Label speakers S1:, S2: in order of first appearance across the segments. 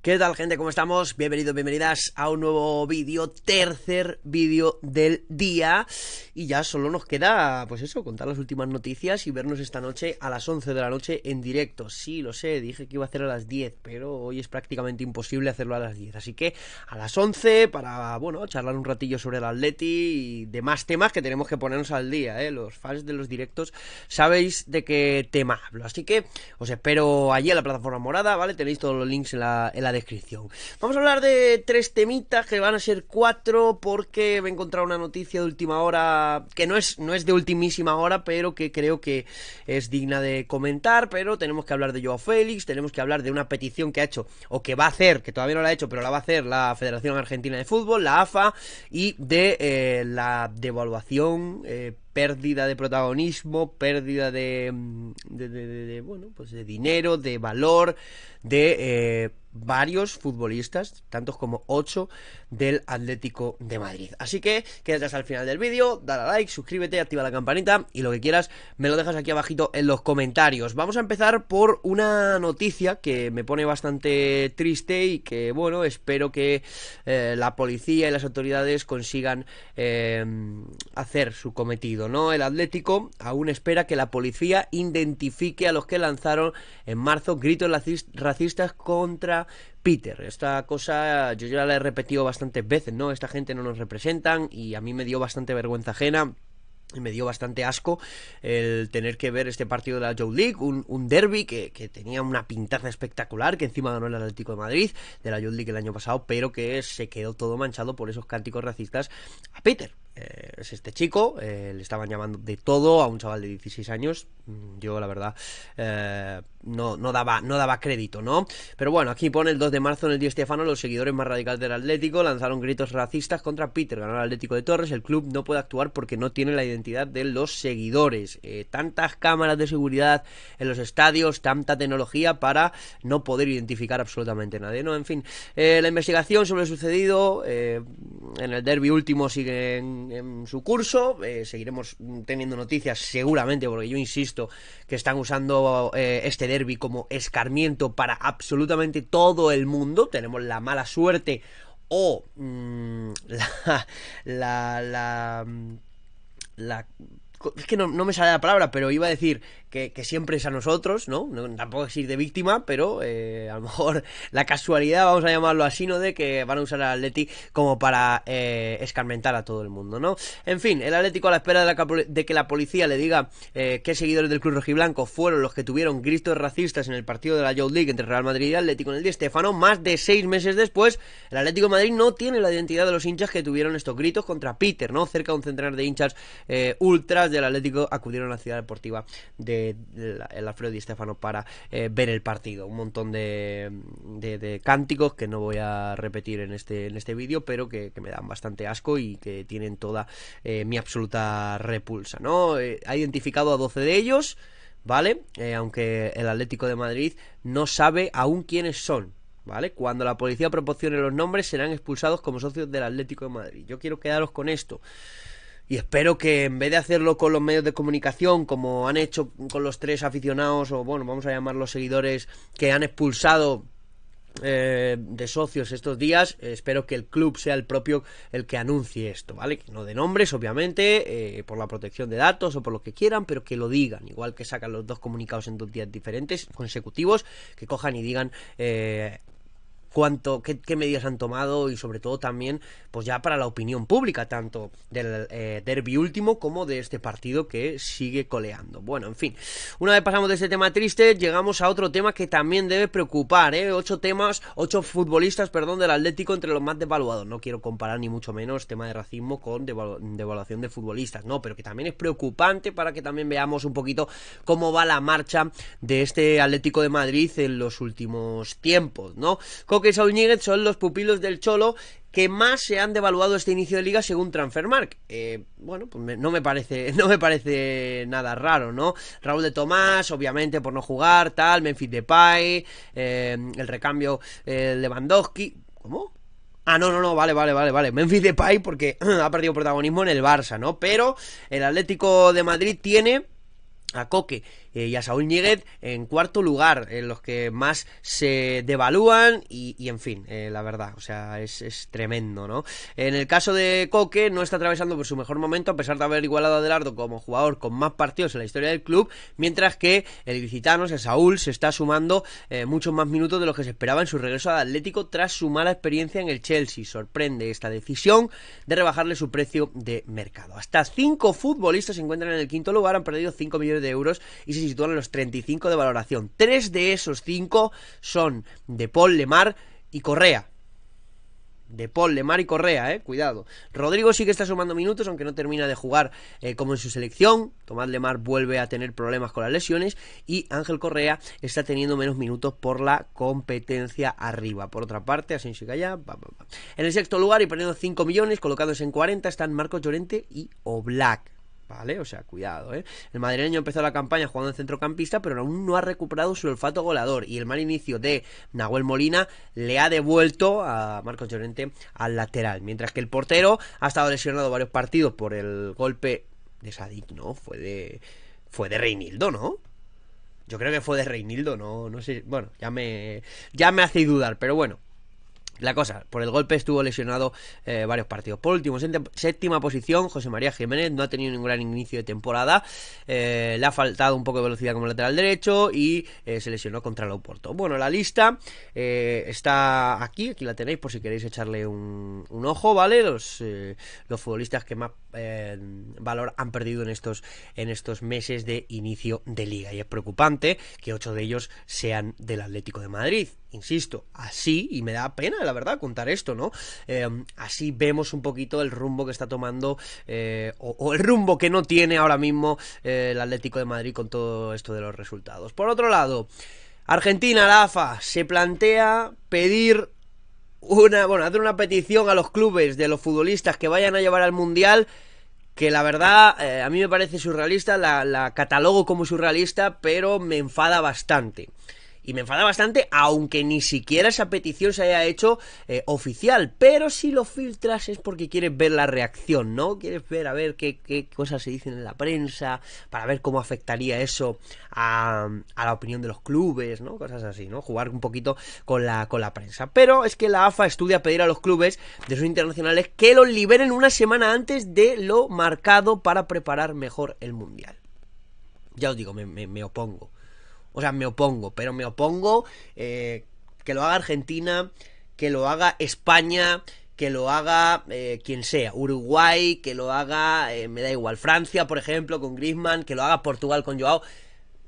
S1: ¿Qué tal gente? ¿Cómo estamos? Bienvenidos, bienvenidas a un nuevo vídeo, tercer vídeo del día Y ya solo nos queda, pues eso, contar las últimas noticias y vernos esta noche a las 11 de la noche en directo Sí, lo sé, dije que iba a hacer a las 10, pero hoy es prácticamente imposible hacerlo a las 10 Así que a las 11 para, bueno, charlar un ratillo sobre el Atleti y demás temas que tenemos que ponernos al día, ¿eh? Los fans de los directos sabéis de qué tema hablo Así que os espero allí en la plataforma morada, ¿vale? Tenéis todos los links en la descripción. Vamos a hablar de tres temitas que van a ser cuatro porque me he encontrado una noticia de última hora que no es, no es de ultimísima hora, pero que creo que es digna de comentar. Pero tenemos que hablar de Joao Félix, tenemos que hablar de una petición que ha hecho o que va a hacer, que todavía no la ha hecho, pero la va a hacer la Federación Argentina de Fútbol, la AFA, y de eh, la devaluación. Eh, pérdida de protagonismo, pérdida mm, de, de, bueno, pues de dinero, de valor, de eh, varios futbolistas, tantos como 8 del Atlético de Madrid. Así que quédate hasta el final del vídeo, dale a like, suscríbete, activa la campanita y lo que quieras me lo dejas aquí abajito en los comentarios. Vamos a empezar por una noticia que me pone bastante triste y que bueno, espero que eh, la policía y las autoridades consigan em, hacer su cometido, ¿no? El Atlético aún espera que la policía identifique a los que lanzaron en marzo gritos racistas contra Peter. Esta cosa yo ya la he repetido bastantes veces, ¿no? Esta gente no nos representan y a mí me dio bastante vergüenza ajena. Y me dio bastante asco el tener que ver este partido de la Joe League, un, derby que, tenía una pintaza espectacular, que encima ganó el Atlético de Madrid de la Joe League el año pasado, pero que se quedó todo manchado por esos cánticos racistas a Peter. Eh, es este chico, eh, le estaban llamando de todo a un chaval de 16 años. Mm, yo, la verdad, eh, no, no, daba, no daba crédito, ¿no? Pero bueno, aquí pone el 2 de marzo en el día Estefano, los seguidores más radicales del Atlético lanzaron gritos racistas contra Peter, ganó el Atlético de Torres, el club no puede actuar porque no tiene la identidad de los seguidores. tantas cámaras de seguridad en los estadios, tanta tecnología para no poder identificar absolutamente a nadie, ¿no? En fin, la investigación sobre lo sucedido en el derby último sigue en en, su curso. Eh, seguiremos teniendo noticias seguramente, porque yo insisto que están usando eh, este derby como escarmiento para absolutamente todo el mundo. Tenemos la mala suerte o mm, la, la, la, la es que no, me sale la palabra, pero iba a decir que, siempre es a nosotros, ¿no? tampoco es ir de víctima, pero eh, a lo mejor la casualidad, vamos a llamarlo así, ¿no? De que van a usar al Atleti como para eh, escarmentar a todo el mundo, ¿no? En fin, el Atlético a la espera de, que la policía le diga eh, qué seguidores del Club Rojiblanco fueron los que tuvieron gritos racistas en el partido de la Youth League entre Real Madrid y Atlético en el día Estefano, más de seis meses después, el Atlético de Madrid no tiene la identidad de los hinchas que tuvieron estos gritos contra Peter, ¿no? Cerca de un centenar de hinchas ultra del Atlético acudieron a la ciudad deportiva de, la Alfredo Di Estefano para eh, ver el partido. Un montón de, de, cánticos que no voy a repetir en este, en este vídeo, pero que, me dan bastante asco y que tienen toda eh, mi absoluta repulsa. ¿no? Eh, ha identificado a 12 de ellos. ¿Vale? aunque el Atlético de Madrid no sabe aún quiénes son. ¿Vale? Cuando la policía proporcione los nombres serán expulsados como socios del Atlético de Madrid. Yo quiero quedaros con esto. Y espero que en vez de hacerlo con los medios de comunicación, como han hecho con los tres aficionados, o bueno, vamos a llamar los seguidores que han expulsado eh, de socios estos días. Eh, espero que el club sea el propio el que anuncie esto, ¿vale? Que no de nombres, obviamente, eh, por la protección de datos o por lo que quieran, pero que lo digan. Igual que sacan los dos comunicados en dos días diferentes, consecutivos, que cojan y digan cuánto, qué, medidas han tomado y sobre todo también, pues ya para la opinión pública, tanto del eh, derby último como de este partido que sigue coleando. Bueno, en fin, una vez pasamos de este tema triste, llegamos a otro tema que también debe preocupar, ¿eh? Ocho temas, ocho futbolistas, perdón, del Atlético entre los más devaluados. No quiero comparar ni mucho menos tema de racismo con devaluación de futbolistas, no, pero que también es preocupante para que también veamos un poquito cómo va la marcha de este Atlético de Madrid en los últimos tiempos, ¿no? Coque y Saúl Ñíguez son los pupilos del Cholo que más se han devaluado este inicio de liga según Transfermark. Eh, bueno, pues no, me parece, no me parece nada raro, ¿no? Raúl de Tomás, obviamente, por no jugar, tal, Memphis Depay, eh, el recambio de eh, Lewandowski... ¿Cómo? Ah, no, no, no, vale, vale, vale, vale. Memphis Depay porque ha perdido protagonismo en el Barça, ¿no? Pero el Atlético de Madrid tiene a Coque eh, y a Saúl Níguez en cuarto lugar, en los que más se devalúan y, en fin, eh, la verdad, o sea, es, tremendo, ¿no? En el caso de Coque, no está atravesando por su mejor momento, a pesar de haber igualado a Delardo como jugador con más partidos en la historia del club, mientras que el visitano, o sea, Saúl, se está sumando eh, muchos más minutos de los que se esperaba en su regreso al Atlético tras su mala experiencia en el Chelsea. Sorprende esta decisión de rebajarle su precio de mercado. Hasta cinco futbolistas se encuentran en el quinto lugar, han perdido 5 millones de euros y se en los 35 de valoración. Tres de esos cinco son de Paul Lemar y Correa. De Paul, Lemar y Correa, eh, cuidado. Rodrigo sí que está sumando minutos, aunque no termina de jugar eh, como en su selección. Tomás Lemar vuelve a tener problemas con las lesiones. Y Ángel Correa está teniendo menos minutos por la competencia arriba. Por otra parte, que En el sexto lugar y perdiendo 5 millones, colocados en 40, están Marcos Llorente y Oblak ¿vale? O sea, cuidado, ¿eh? El madrileño empezó la campaña jugando en centrocampista, pero aún no ha recuperado su olfato goleador y el mal inicio de Nahuel Molina le ha devuelto a Marcos Llorente al lateral, mientras que el portero ha estado lesionado varios partidos por el golpe de Sadik, ¿no? Fue de fue de Reinildo, ¿no? Yo creo que fue de Reinildo, no no sé, bueno, ya me ya me hace dudar, pero bueno, la cosa, por el golpe estuvo lesionado eh, varios partidos. Por último, séptima posición, José María Jiménez no ha tenido ningún gran inicio de temporada. Eh, le ha faltado un poco de velocidad como lateral derecho y eh, se lesionó contra el Oporto. Bueno, la lista está aquí, aquí la tenéis por si queréis echarle un, ojo, ¿vale? Los, los futbolistas que más valor han perdido en estos, en estos meses de inicio de liga. Y es preocupante que ocho de ellos sean del Atlético de Madrid insisto, así, y me da pena, la verdad, contar esto, ¿no? Eh, así vemos un poquito el rumbo que está tomando, eh, o, el rumbo que no tiene ahora mismo eh, el Atlético de Madrid con todo esto de los resultados. Por otro lado, Argentina, la AFA, se plantea pedir una, bueno, hacer una petición a los clubes de los futbolistas que vayan a llevar al Mundial que la verdad a mí me parece surrealista, la, la, catalogo como surrealista, pero me enfada bastante. Y me enfada bastante, aunque ni siquiera esa petición se haya hecho eh, oficial. Pero si lo filtras es porque quieres ver la reacción, ¿no? Quieres ver a ver qué, cosas se dicen en la prensa, para ver cómo afectaría eso a, a, la opinión de los clubes, ¿no? Cosas así, ¿no? Jugar un poquito con la, con la prensa. Pero es que la AFA estudia pedir a los clubes de sus internacionales que los liberen una semana antes de lo marcado para preparar mejor el Mundial. Ya os digo, me opongo. O sea, me opongo, pero me opongo eh, que lo haga Argentina, que lo haga España, que lo haga eh, quien sea, Uruguay, que lo haga, eh, me da igual, Francia, por ejemplo, con Griezmann, que lo haga Portugal con Joao.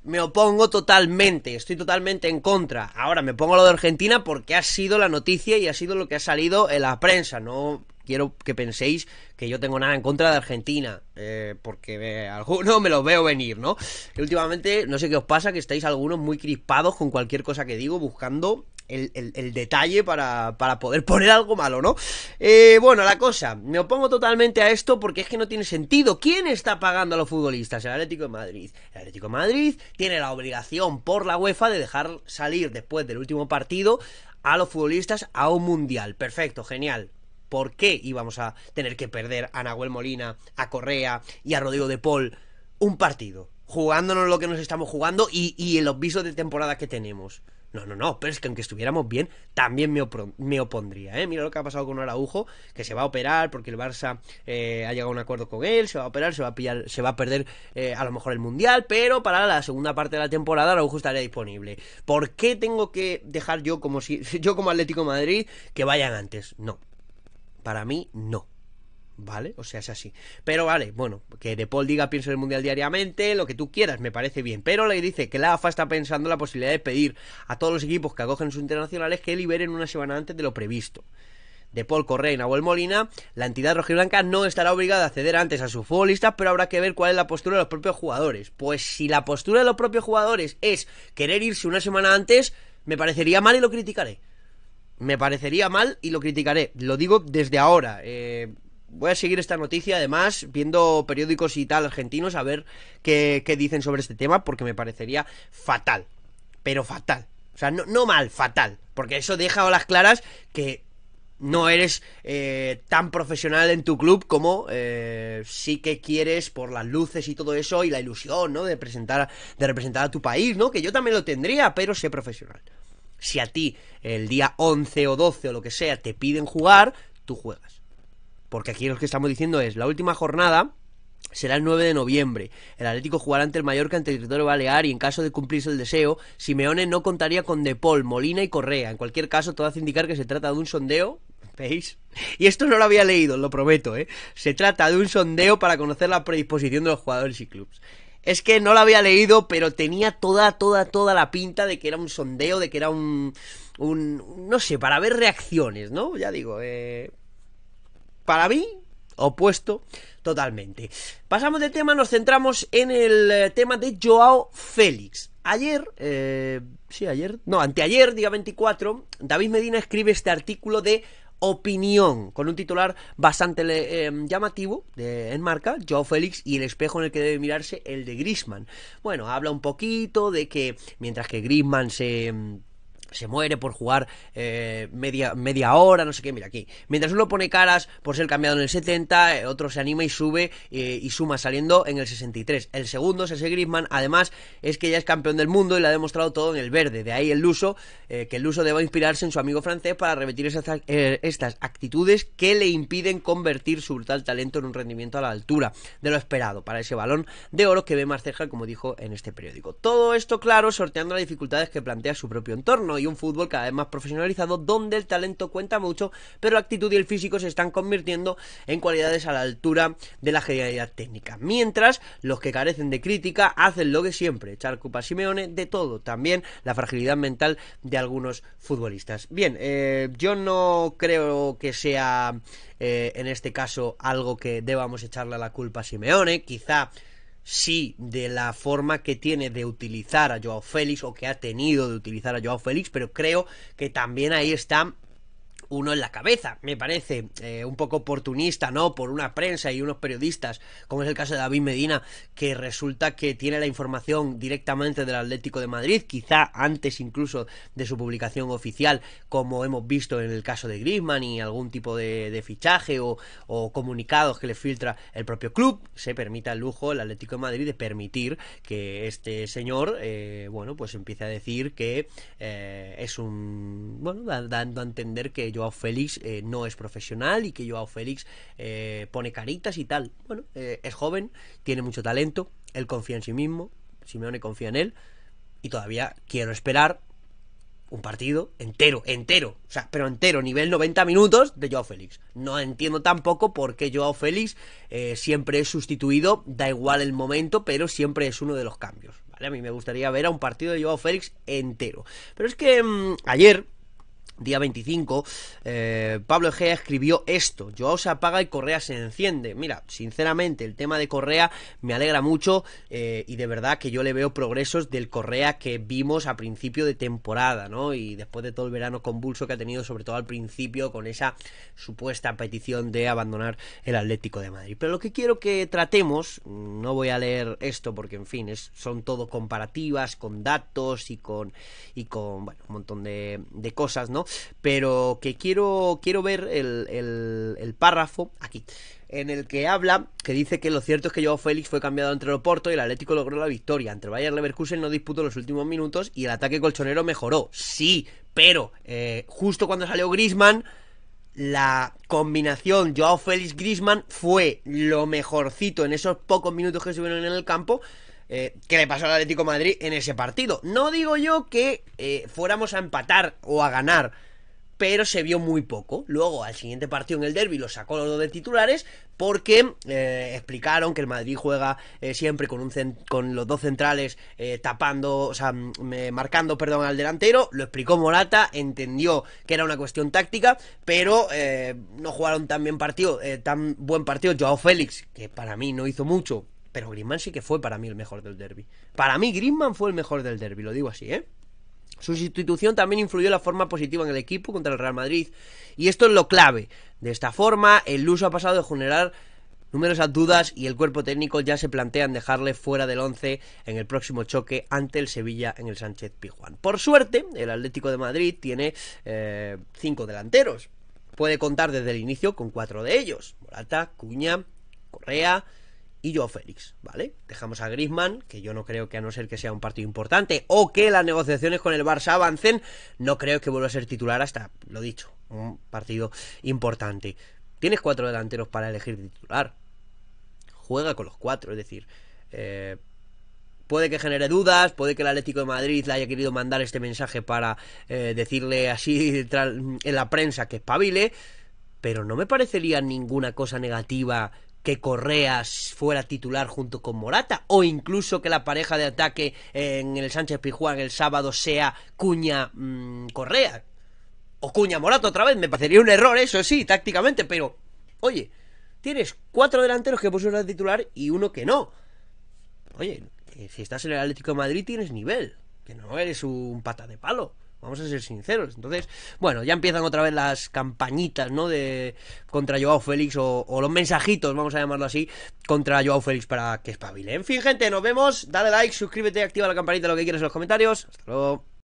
S1: Me opongo totalmente, estoy totalmente en contra. Ahora me pongo lo de Argentina porque ha sido la noticia y ha sido lo que ha salido en la prensa, no quiero que penséis que yo tengo nada en contra de Argentina, eh, porque algunos me los veo venir, ¿no? Y últimamente, no sé qué os pasa, que estáis algunos muy crispados con cualquier cosa que digo, buscando el, detalle para, para, poder poner algo malo, ¿no? Eh, bueno, la cosa, me opongo totalmente a esto porque es que no tiene sentido. ¿Quién está pagando a los futbolistas? El Atlético de Madrid. El Atlético de Madrid tiene la obligación por la UEFA de dejar salir después del último partido a los futbolistas a un mundial. Perfecto, genial por qué íbamos a tener que perder a Nahuel Molina, a Correa y a Rodrigo de Paul un partido, jugándonos lo que nos estamos jugando y, el en de temporada que tenemos. No, no, no, pero es que aunque estuviéramos bien, también me, opondría, ¿eh? Mira lo que ha pasado con Araujo, que se va a operar porque el Barça eh, ha llegado a un acuerdo con él, se va a operar, se va a pillar, se va a perder eh, a lo mejor el Mundial, pero para la segunda parte de la temporada Araujo estaría disponible. ¿Por qué tengo que dejar yo como si, yo como Atlético Madrid, que vayan antes? No. Para mí, no. ¿Vale? O sea, es así. Pero vale, bueno, que De Paul diga pienso en el Mundial diariamente, lo que tú quieras, me parece bien. Pero le dice que la AFA está pensando la posibilidad de pedir a todos los equipos que acogen sus internacionales que liberen una semana antes de lo previsto. De Paul Correa o el Molina, la entidad rojiblanca no estará obligada a ceder antes a sus futbolistas, pero habrá que ver cuál es la postura de los propios jugadores. Pues si la postura de los propios jugadores es querer irse una semana antes, me parecería mal y lo criticaré. Me parecería mal y lo criticaré. Lo digo desde ahora. Eh, voy a seguir esta noticia, además, viendo periódicos y tal argentinos a ver qué, dicen sobre este tema, porque me parecería fatal. Pero fatal. O sea, no, mal, fatal. Porque eso deja a las claras que no eres eh, tan profesional en tu club como eh, sí que quieres por las luces y todo eso y la ilusión, ¿no? De presentar, de representar a tu país, ¿no? Que yo también lo tendría, pero sé profesional. Si a ti el día 11 o 12 o lo que sea te piden jugar, tú juegas. Porque aquí lo que estamos diciendo es, la última jornada será el 9 de noviembre. El Atlético jugará ante el Mallorca ante el territorio balear y en caso de cumplirse el deseo, Simeone no contaría con De Paul, Molina y Correa. En cualquier caso, todo hace indicar que se trata de un sondeo ¿Veis? Y esto no lo había leído, lo prometo, ¿eh? Se trata de un sondeo para conocer la predisposición de los jugadores y clubes. Es que no la había leído, pero tenía toda, toda, toda la pinta de que era un sondeo, de que era un. no sé, para ver reacciones, ¿no? Ya digo, eh, para mí, opuesto totalmente. Pasamos de tema, nos centramos en el eh, tema de Joao Félix. Ayer, eh, sí, ayer, no, anteayer, día 24, David Medina escribe este artículo de opinión, con un titular bastante eh, llamativo en marca, Joe Félix y el espejo en el que debe mirarse el de Grisman. Bueno, habla un poquito de que mientras que Grisman se mm, se muere por jugar eh, media, media hora, no sé qué, mira aquí. Mientras uno pone caras por ser cambiado en el 70, eh, otro se anima y sube eh, y suma saliendo en el 63. El segundo es ese Griezmann, además es que ya es campeón del mundo y lo ha demostrado todo en el verde, de ahí el luso, que el luso deba inspirarse en su amigo francés para repetir esas, estas actitudes que le impiden convertir su brutal talento en un rendimiento a la altura de lo esperado para ese balón de oro que ve más cerca, como dijo en este periódico. Todo esto claro, sorteando las dificultades que plantea su propio entorno hay un fútbol cada vez más profesionalizado donde el talento cuenta mucho, pero la actitud y el físico se están convirtiendo en cualidades a la altura de la genialidad técnica. Mientras los que carecen de crítica hacen lo que siempre, echar culpa a Simeone de todo, también la fragilidad mental de algunos futbolistas. Bien, eh, yo no creo que sea eh, en este caso algo que debamos echarle la culpa a Simeone, quizá sí de la forma que tiene de utilizar a Joao Félix o que ha tenido de utilizar a Joao Félix, pero creo que también ahí están uno en la cabeza, me parece eh, un poco oportunista, ¿no? Por una prensa y unos periodistas, como es el caso de David Medina, que resulta que tiene la información directamente del Atlético de Madrid, quizá antes incluso de su publicación oficial, como hemos visto en el caso de Griezmann y algún tipo de, fichaje o, comunicados que le filtra el propio club, se permita el lujo el Atlético de Madrid de permitir que este señor, eh, bueno, pues empiece a decir que eh, es un, bueno, dando a entender que Joao Félix eh, no es profesional y que Joao Félix eh, pone caritas y tal. Bueno, eh, es joven, tiene mucho talento, él confía en sí mismo, Simeone confía en él y todavía quiero esperar un partido entero, entero, o sea, pero entero, nivel 90 minutos de Joao Félix. No entiendo tampoco por qué Joao Félix siempre es sustituido, da igual el momento, pero siempre es uno de los cambios. A mí me gustaría ver a un partido de Joao Félix entero. Pero es que mm, ayer día 25, eh, Pablo Ejea escribió esto, Joao se apaga y Correa se enciende. Mira, sinceramente, el tema de Correa me alegra mucho eh, y de verdad que yo le veo progresos del Correa que vimos a principio de temporada, ¿no? Y después de todo el verano convulso que ha tenido, sobre todo al principio, con esa supuesta petición de abandonar el Atlético de Madrid. Pero lo que quiero que tratemos, no voy a leer esto porque, en fin, es, son todo comparativas con datos y con, y con un montón de cosas, ¿no? pero que quiero, quiero ver el, párrafo aquí en el que habla, que dice que lo cierto es que Joao Félix fue cambiado entre el y el Atlético logró la victoria. Entre Bayern Leverkusen no disputó los últimos minutos y el ataque colchonero mejoró. Sí, pero eh, justo cuando salió Grisman, la combinación Joao Félix-Grisman fue lo mejorcito en esos pocos minutos que se estuvieron en el campo eh, qué le pasó al Atlético Madrid en ese partido. No digo yo que eh, fuéramos a empatar o a ganar, pero se vio muy poco. Luego, al siguiente partido en el derby, lo sacó los dos de titulares porque eh, explicaron que el Madrid juega siempre con, los dos centrales tapando, o sea, mm, marcando, perdón, al delantero. Lo explicó Morata, entendió que era una cuestión táctica, pero no jugaron tan bien partido, tan buen partido. Joao Félix, que para mí no hizo mucho, pero Griezmann sí que fue para mí el mejor del derby. Para mí, grimman fue el mejor del derby, lo digo así, ¿eh? Su sustitución también influyó la forma positiva en el equipo contra el Real Madrid. Y esto es lo clave. De esta forma, el uso ha pasado de generar numerosas dudas y el cuerpo técnico ya se plantean dejarle fuera del 11 en el próximo choque ante el Sevilla en el Sánchez Pijuán. Por suerte, el Atlético de Madrid tiene eh, cinco delanteros. Puede contar desde el inicio con cuatro de ellos: Morata, Cuña, Correa, y yo Félix, ¿vale? Dejamos a Griezmann, que yo no creo que a no ser que sea un partido importante o que las negociaciones con el Barça avancen, no creo que vuelva a ser titular hasta, lo dicho, un partido importante. Tienes cuatro delanteros para elegir titular. Juega con los cuatro, es decir, eh, puede que genere dudas, puede que el Atlético de Madrid le haya querido mandar este mensaje para eh, decirle así en la prensa que espabile, pero no me parecería ninguna cosa negativa que Correas fuera titular junto con Morata o incluso que la pareja de ataque en el Sánchez Pijuán el sábado sea Cuña mm, Correa o Cuña Morata otra vez, me parecería un error eso sí, tácticamente, pero oye, tienes cuatro delanteros que pusieron a titular y uno que no. Oye, eh, si estás en el Atlético de Madrid tienes nivel, que no eres un pata de palo. Vamos a ser sinceros. Entonces, bueno, ya empiezan otra vez las campañitas, ¿no? De contra Joao Félix o, los mensajitos, vamos a llamarlo así, contra Joao Félix para que espabile. En fin, gente, nos vemos. Dale like, suscríbete, activa la campanita, lo que quieras en los comentarios. Hasta luego.